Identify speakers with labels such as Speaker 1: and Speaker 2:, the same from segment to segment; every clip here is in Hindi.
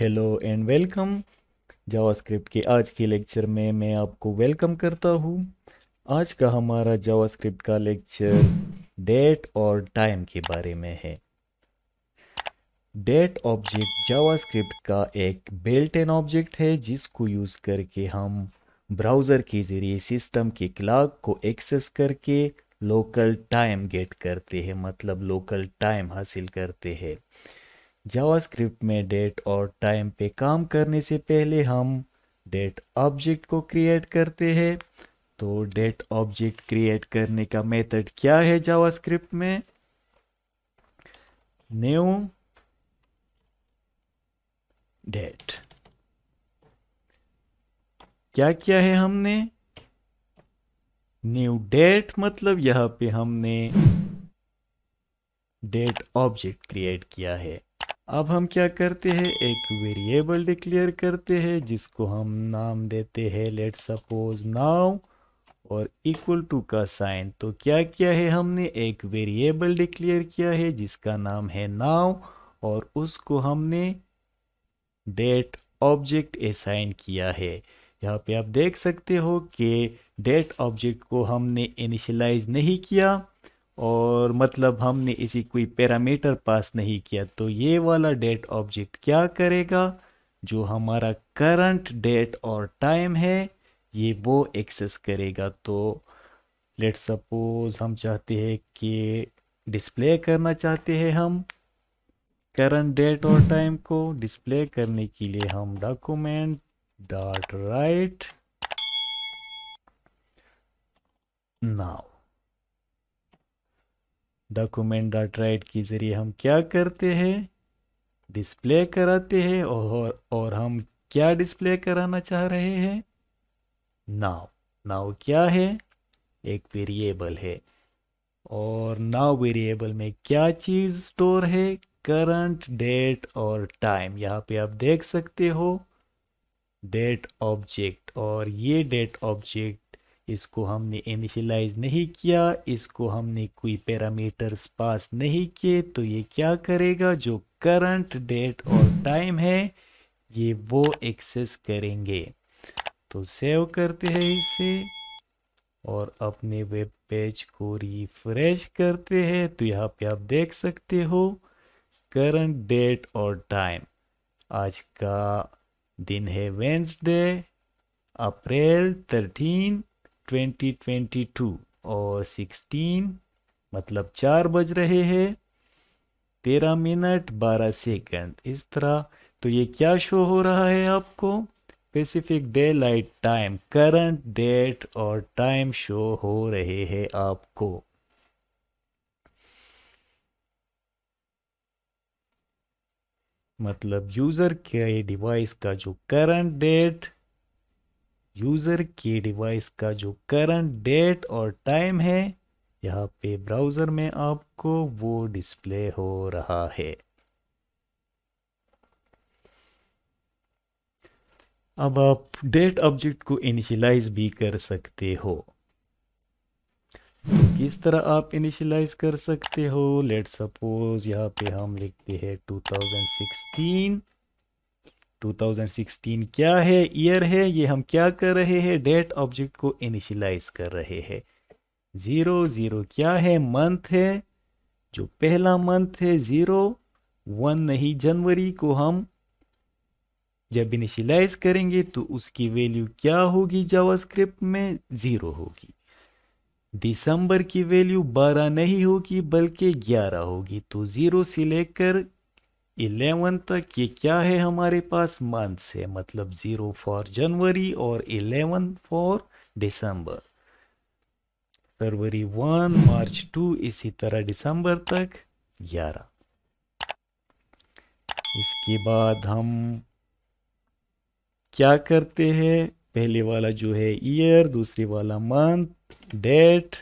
Speaker 1: हेलो एंड वेलकम जावास्क्रिप्ट के आज के लेक्चर में मैं आपको वेलकम करता हूँ आज का हमारा जावास्क्रिप्ट का लेक्चर डेट और टाइम के बारे में है डेट ऑब्जेक्ट जावास्क्रिप्ट का एक बेल्ट एन ऑब्जेक्ट है जिसको यूज़ करके हम ब्राउज़र के ज़रिए सिस्टम के क्लाक को एक्सेस करके लोकल टाइम गेट करते हैं मतलब लोकल टाइम हासिल करते हैं जावास्क्रिप्ट में डेट और टाइम पे काम करने से पहले हम डेट ऑब्जेक्ट को क्रिएट करते हैं तो डेट ऑब्जेक्ट क्रिएट करने का मेथड क्या है जावास्क्रिप्ट में न्यू डेट क्या किया है हमने न्यू डेट मतलब यहां पे हमने डेट ऑब्जेक्ट क्रिएट किया है अब हम क्या करते हैं एक वेरिएबल डिक्लेयर करते हैं जिसको हम नाम देते हैं लेट सपोज नाउ और इक्वल टू का साइन तो क्या किया है हमने एक वेरिएबल डिक्लेयर किया है जिसका नाम है नाव और उसको हमने डेट ऑब्जेक्ट असाइन किया है यहाँ पे आप देख सकते हो कि डेट ऑब्जेक्ट को हमने इनिशलाइज नहीं किया और मतलब हमने इसी कोई पैरामीटर पास नहीं किया तो ये वाला डेट ऑब्जेक्ट क्या करेगा जो हमारा करंट डेट और टाइम है ये वो एक्सेस करेगा तो लेट सपोज हम चाहते हैं कि डिस्प्ले करना चाहते हैं हम करंट डेट और टाइम को डिस्प्ले करने के लिए हम document dot write now document dot write के ज़रिए हम क्या करते हैं डिस्प्ले कराते हैं और और हम क्या डिस्प्ले कराना चाह रहे हैं नाव नाव क्या है एक वेरिएबल है और नाव वेरिएबल में क्या चीज़ स्टोर है करंट डेट और टाइम यहाँ पे आप देख सकते हो डेट ऑब्जेक्ट और ये डेट ऑब्जेक्ट इसको हमने इनिशलाइज नहीं किया इसको हमने कोई पैरामीटर्स पास नहीं किए तो ये क्या करेगा जो करंट डेट और टाइम है ये वो एक्सेस करेंगे तो सेव करते हैं इसे और अपने वेब पेज को रिफ्रेश करते हैं तो यहाँ पे आप देख सकते हो करंट डेट और टाइम आज का दिन है Wednesday April thirteen twenty twenty two और सिक्सटीन मतलब चार बज रहे हैं तेरह मिनट बारह सेकंड इस तरह तो ये क्या शो हो रहा है आपको specific day light time current date और टाइम शो हो रहे हैं आपको मतलब यूज़र के डिवाइस का जो करंट डेट यूज़र के डिवाइस का जो करंट डेट और टाइम है यहाँ पे ब्राउज़र में आपको वो डिस्प्ले हो रहा है अब आप डेट ऑब्जेक्ट को इनिशियलाइज भी कर सकते हो तो किस तरह आप इनिशियलाइज कर सकते हो लेट सपोज यहाँ पे हम लिखते हैं 2016 2016 क्या है ईयर है ये हम क्या कर रहे हैं डेट ऑब्जेक्ट को इनिशियलाइज कर रहे हैं ज़ीरो ज़ीरो क्या है मंथ है जो पहला मंथ है ज़ीरो वन नहीं जनवरी को हम जब इनिशियलाइज करेंगे तो उसकी वैल्यू क्या होगी जावास्क्रिप्ट में ज़ीरो होगी दिसंबर की वैल्यू बारह नहीं होगी बल्कि ग्यारह होगी तो ज़ीरो से लेकर इलेवन तक ये क्या है हमारे पास मंथ्स है मतलब ज़ीरो फॉर जनवरी और इलेवन फॉर दिसंबर फरवरी वन मार्च टू इसी तरह दिसंबर तक ग्यारह इसके बाद हम क्या करते हैं पहले वाला जो है ईयर दूसरी वाला मंथ डेट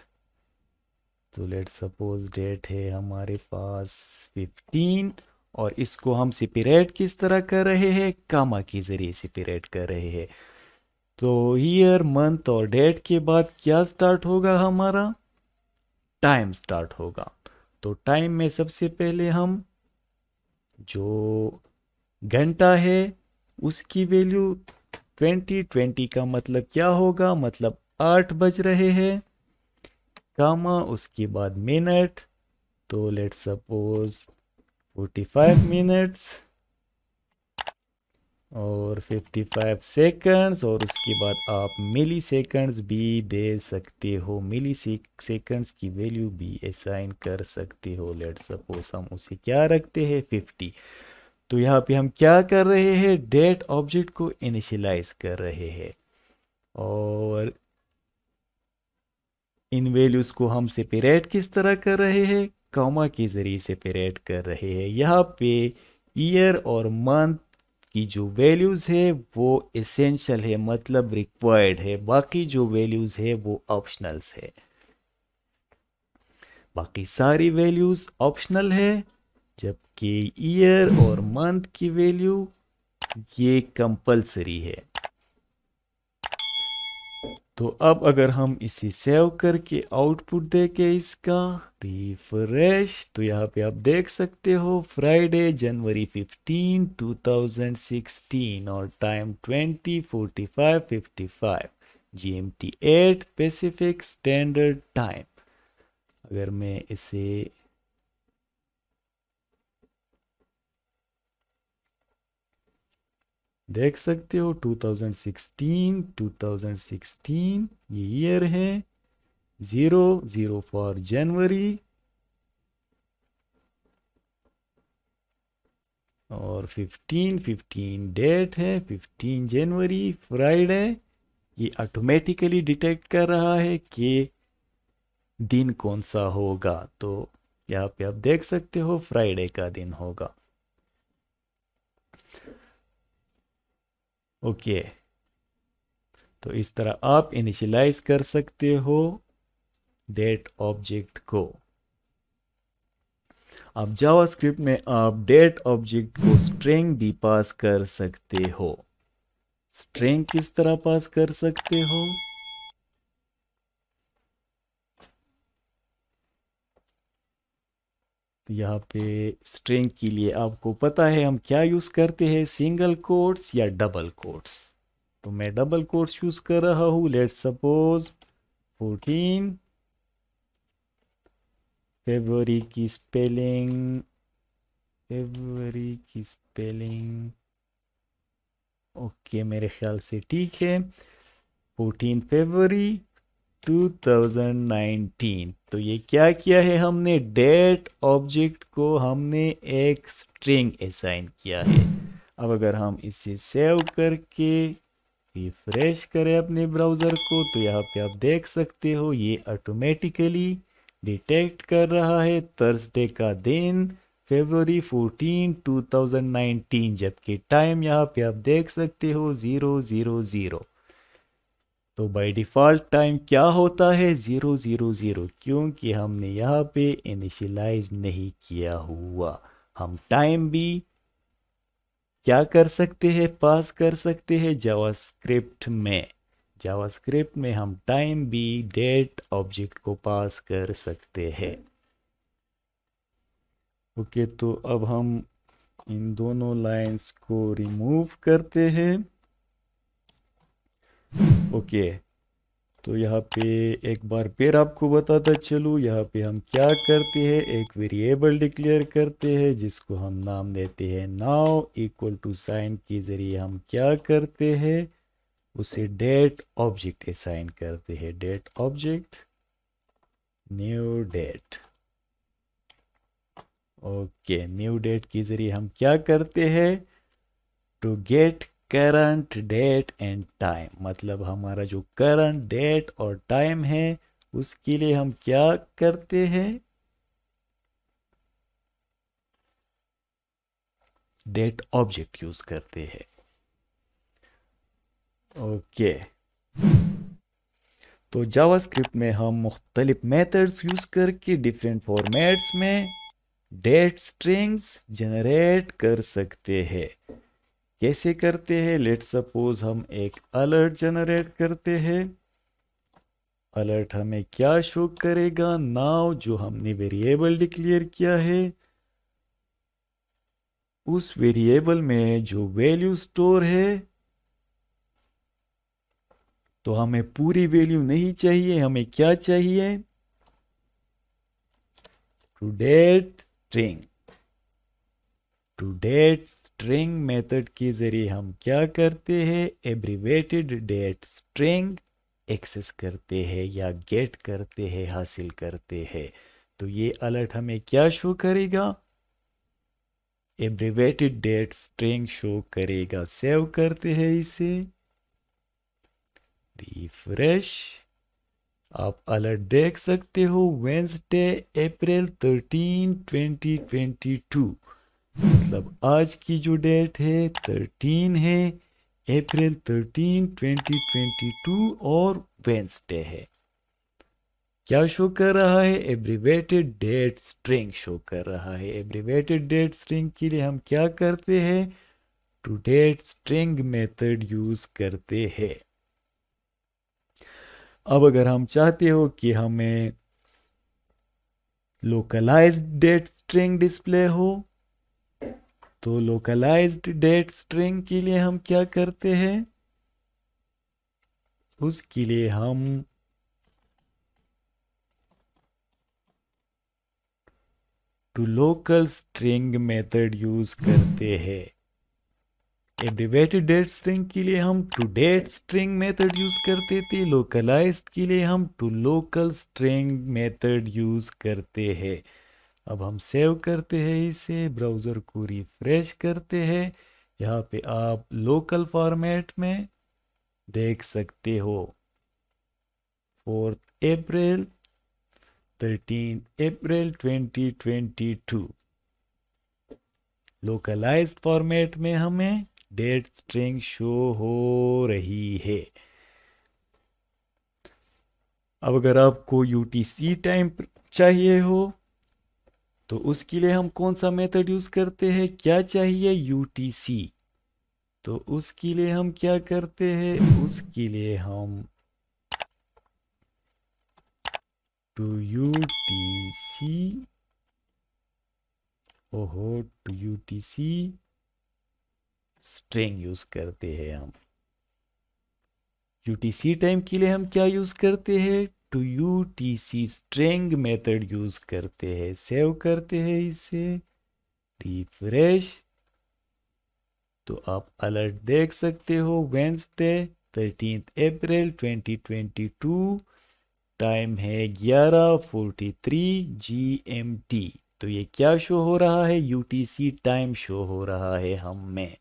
Speaker 1: तो लेट सपोज डेट है हमारे पास फिफ्टीन और इसको हम सेपरेट किस तरह कर रहे हैं कामा के ज़रिए सेपरेट कर रहे हैं तो ईयर मंथ और डेट के बाद क्या स्टार्ट होगा हमारा टाइम स्टार्ट होगा तो टाइम में सबसे पहले हम जो घंटा है उसकी वैल्यू ट्वेंटी ट्वेंटी का मतलब क्या होगा मतलब आठ बज रहे हैं कामा उसके बाद मिनट तो लेट सपोज 45 मिनट्स hmm. और 55 सेकंड्स और उसके बाद आप मिली सेकंड्स भी दे सकते हो मिली सेकंड्स की वैल्यू भी असाइन कर सकते हो लेट सपोज हम उसे क्या रखते हैं 50 तो यहाँ पे हम क्या कर रहे हैं डेट ऑब्जेक्ट को इनिशियलाइज कर रहे हैं और इन वैल्यूज़ को हम सेपरेट किस तरह कर रहे हैं कॉमा के ज़रिए सेपरेट कर रहे हैं यहाँ पे ईयर और मंथ की जो वैल्यूज़ है वो एसेंशियल है मतलब रिक्वायर्ड है बाकी जो वैल्यूज़ है वो ऑप्शनल्स है बाकी सारी वैल्यूज़ ऑप्शनल है जबकि ईयर और मंथ की वैल्यू ये कंपलसरी है तो अब अगर हम इसे सेव करके आउटपुट दे के इसका रिफ्रेश तो यहाँ पे आप देख सकते हो फ्राइडे जनवरी 15 2016 और time 20 45 55 T 8 Pacific standard time अगर मैं इसे देख सकते हो 2016 2016 ये ईयर है ज़ीरो ज़ीरो फॉर जनवरी और 15 15 डेट है 15 जनवरी फ्राइडे ये ऑटोमेटिकली डिटेक्ट कर रहा है कि दिन कौन सा होगा तो यहाँ पे आप देख सकते हो फ्राइडे का दिन होगा ओके तो इस तरह आप इनिशियलाइज कर सकते हो डेट ऑब्जेक्ट को अब जावास्क्रिप्ट में आप डेट ऑब्जेक्ट को स्ट्रिंग भी पास कर सकते हो स्ट्रिंग किस तरह पास कर सकते हो यहाँ पे स्ट्रिंग के लिए आपको पता है हम क्या यूज़ करते हैं सिंगल कोट्स या डबल कोट्स तो मैं डबल कोट्स यूज़ कर रहा हूँ लेट सपोज फोर्टीन फेबरी की स्पेलिंग फेबरी की स्पेलिंग ओके मेरे ख्याल से ठीक है फोर्टीन फेबरी 2019 तो ये क्या किया है हमने डेट ऑब्जेक्ट को हमने एक स्ट्रिंग असाइन किया है अब अगर हम इसे सेव करके रिफ्रेश करें अपने ब्राउज़र को तो यहाँ पे आप देख सकते हो ये ऑटोमेटिकली डिटेक्ट कर रहा है थर्सडे का दिन फेबररी 14 2019 जबकि टाइम यहाँ पे आप देख सकते हो ज़ीरो ज़ीरो ज़ीरो तो बाय डिफ़ॉल्ट टाइम क्या होता है ज़ीरो ज़ीरो ज़ीरो क्योंकि हमने यहाँ पे इनिशलाइज नहीं किया हुआ हम टाइम भी क्या कर सकते हैं पास कर सकते हैं जावास्क्रिप्ट में जावास्क्रिप्ट में हम टाइम भी डेट ऑब्जेक्ट को पास कर सकते हैं ओके okay, तो अब हम इन दोनों लाइंस को रिमूव करते हैं हम्म। ओके तो यहाँ पे एक बार फिर आपको बताता चलू यहाँ पे हम क्या करते हैं एक वेरिएबल डिक्लेयर करते हैं जिसको हम नाम देते हैं नाउ इक्वल टू साइन के ज़रिए हम क्या करते हैं उसे डेट ऑब्जेक्ट असाइन करते हैं date object new date okay new date के ज़रिए हम क्या करते हैं to get current date and time मतलब हमारा जो करंट डेट और टाइम है उसके लिए हम क्या करते हैं डेट ऑब्जेक्ट यूज करते हैं ओके तो जावास्क्रिप्ट में हम मुख्तलिफ मेथड्स यूज करके डिफरेंट फॉर्मेट्स में डेट स्ट्रिंग्स जनरेट कर सकते हैं कैसे करते हैं लेट सपोज हम एक अलर्ट जनरेट करते हैं अलर्ट हमें क्या शो करेगा नाव जो हमने वेरिएबल डिक्लेयर किया है उस वेरिएबल में जो वैल्यू स्टोर है तो हमें पूरी वैल्यू नहीं चाहिए हमें क्या चाहिए to date string to date string method के ज़रिए हम क्या करते हैं एब्रीवेटेड डेट स्ट्रिंग एक्सेस करते हैं या गेट करते हैं हासिल करते हैं तो ये अलर्ट हमें क्या शो करेगा एब्रीवेटेड डेट स्ट्रिंग शो करेगा सेव करते हैं इसे रिफ्रेश आप अलर्ट देख सकते हो वेंसडे अप्रैल 13 2022 मतलब आज की जो डेट है थर्टीन है April thirteen twenty twenty two और वेंसडे है क्या शो कर रहा है एब्रीवेटेड डेट स्ट्रिंग शो कर रहा है एब्रीवेटेड डेट स्ट्रिंग के लिए हम क्या करते हैं to date string method use करते हैं अब अगर हम चाहते हो कि हमें लोकलाइज डेट स्ट्रिंग डिस्प्ले हो तो लोकलाइज्ड डेट स्ट्रिंग के लिए हम क्या करते हैं उसके लिए हम to local string method use करते हैं एब्रिवेटेड डेट स्ट्रिंग के लिए हम to date string method use करते थे लोकलाइज्ड के लिए हम to local string method use करते हैं अब हम सेव करते हैं इसे ब्राउज़र को रिफ्रेश करते हैं यहाँ पे आप लोकल फॉर्मेट में देख सकते हो fourth April thirteen April 2022 localize format में हमें डेट स्ट्रिंग शो हो रही है अब अगर आपको यूटीसी टाइम चाहिए हो तो उसके लिए हम कौन सा मेथड यूज़ करते हैं क्या चाहिए यूटीसी तो उसके लिए हम क्या करते हैं उसके लिए हम टू यू टी सी ओहो to U T C string use करते हैं हम यू टी सी टाइम के लिए हम क्या यूज करते हैं to U T C string method use करते हैं सेव करते हैं इसे रिफ्रेश तो आप अलर्ट देख सकते हो वेंसडे थर्टीन अप्रैल 2022 टाइम है 11:43 जीएमटी तो ये क्या शो हो रहा है यूटीसी टाइम शो हो रहा है हम में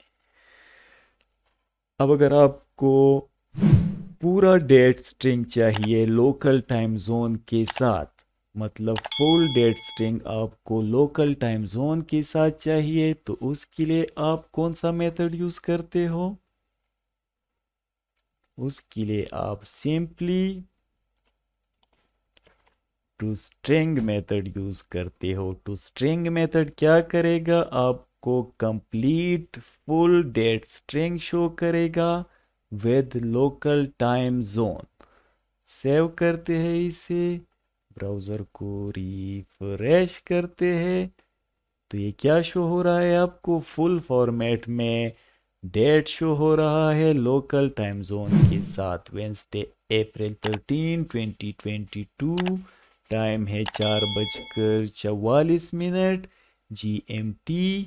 Speaker 1: अब अगर आपको पूरा डेट स्ट्रिंग चाहिए लोकल टाइम जोन के साथ मतलब फुल डेट स्ट्रिंग आपको लोकल टाइम जोन के साथ चाहिए तो उसके लिए आप कौन सा मेथड यूज़ करते हो उसके लिए आप simply to string method use करते हो टू स्ट्रिंग मेथड क्या करेगा आपको complete full date string show करेगा with local time zone save करते हैं इसे ब्राउज़र को रिफ्रेश करते हैं तो ये क्या शो हो रहा है आपको फुल फॉर्मेट में डेट शो हो रहा है लोकल टाइम जोन के साथ Wednesday April thirteen twenty twenty two time है चार बजकर चवालीस मिनट जी एम टी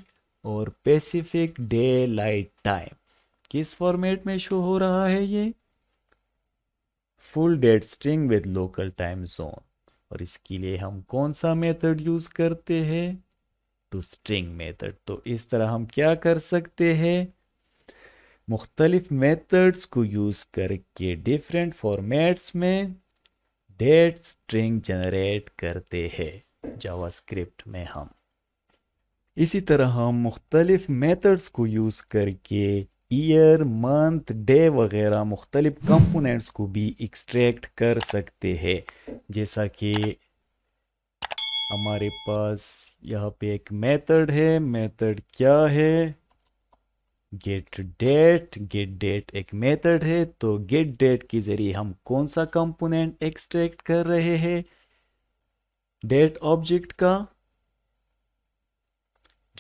Speaker 1: और पैसिफिक डे लाइट टाइम किस फॉर्मेट में शो हो रहा है ये full date string with local time zone और इसके लिए हम कौन सा मेथड यूज करते हैं टू स्ट्रिंग मेथड तो इस तरह हम क्या कर सकते हैं मुख्तलिफ मेथड्स को यूज़ करके डिफरेंट फॉर्मेट्स में डेट स्ट्रिंग जनरेट करते हैं जावास्क्रिप्ट में हम इसी तरह हम मुख्तलिफ मेथड्स को यूज़ करके ईयर मंथ डे वगैरह मुख्तलिफ कंपोनेंट्स को भी एक्सट्रैक्ट कर सकते हैं जैसा कि हमारे पास यहाँ पे एक मेथड है मेथड क्या है गेट डेट गेट डेट एक मेथड है तो गेट डेट के जरिए हम कौन सा कंपोनेंट एक्सट्रैक्ट कर रहे हैं डेट ऑब्जेक्ट का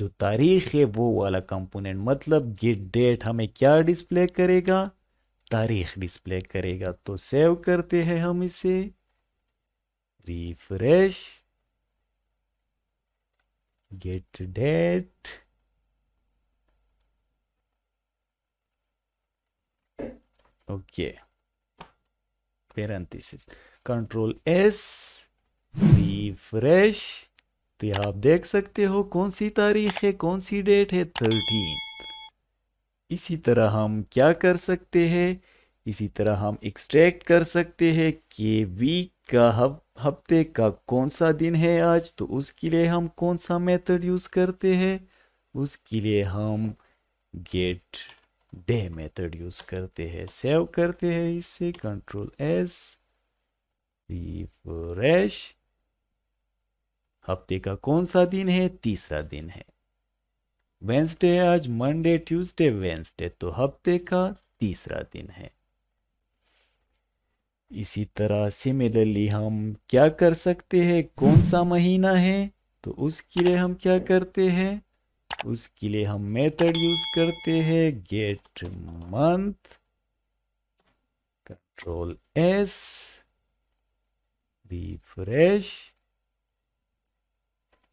Speaker 1: जो तारीख है वो वाला कंपोनेंट मतलब गिट डेट हमें क्या डिस्प्ले करेगा तारीख डिस्प्ले करेगा तो सेव करते हैं हम इसे refresh get date okay parenthesis control S refresh तो यहाँ आप देख सकते हो कौन सी तारीख है कौन सी डेट है थर्टीन इसी तरह हम क्या कर सकते हैं इसी तरह हम एक्सट्रैक्ट कर सकते हैं कि वीक का हब हफ्ते का कौन सा दिन है आज तो उसके लिए हम कौन सा मेथड यूज़ करते हैं उसके लिए हम गेट डे मेथड यूज़ करते हैं सेव करते हैं इससे कंट्रोल एस रिफ्रेश हफ्ते का कौन सा दिन है तीसरा दिन है वेंसडे आज मंडे ट्यूसडे वेंसडे तो हफ्ते का तीसरा दिन है इसी तरह सिमिलरली हम क्या कर सकते हैं कौन सा महीना है तो उसके लिए हम क्या करते हैं उसके लिए हम मेथड यूज करते हैं get month control S refresh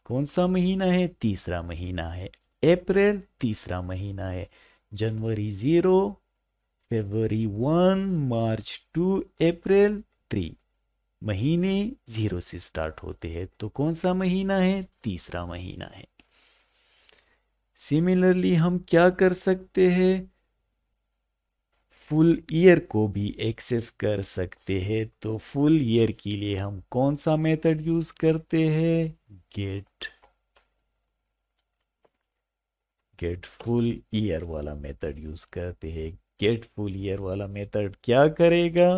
Speaker 1: कौन सा महीना है तीसरा महीना है अप्रैल तीसरा महीना है जनवरी जीरो फरवरी वन मार्च टू अप्रैल थ्री महीने जीरो से स्टार्ट होते हैं तो कौन सा महीना है तीसरा महीना है सिमिलरली हम क्या कर सकते हैं फुल ईयर को भी एक्सेस कर सकते हैं तो फुल ईयर के लिए हम कौन सा मेथड यूज करते हैं गेट गेट फुल ईयर वाला मेथड यूज करते हैं गेट फुल ईयर वाला मेथड क्या करेगा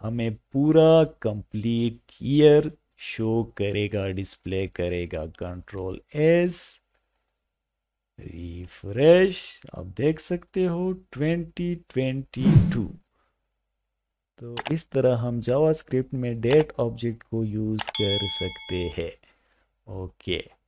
Speaker 1: हमें पूरा कंप्लीट ईयर शो करेगा डिस्प्ले करेगा कंट्रोल एस रिफ्रेश आप देख सकते हो 2022 तो इस तरह हम जावास्क्रिप्ट में डेट ऑब्जेक्ट को यूज़ कर सकते हैं ओके okay.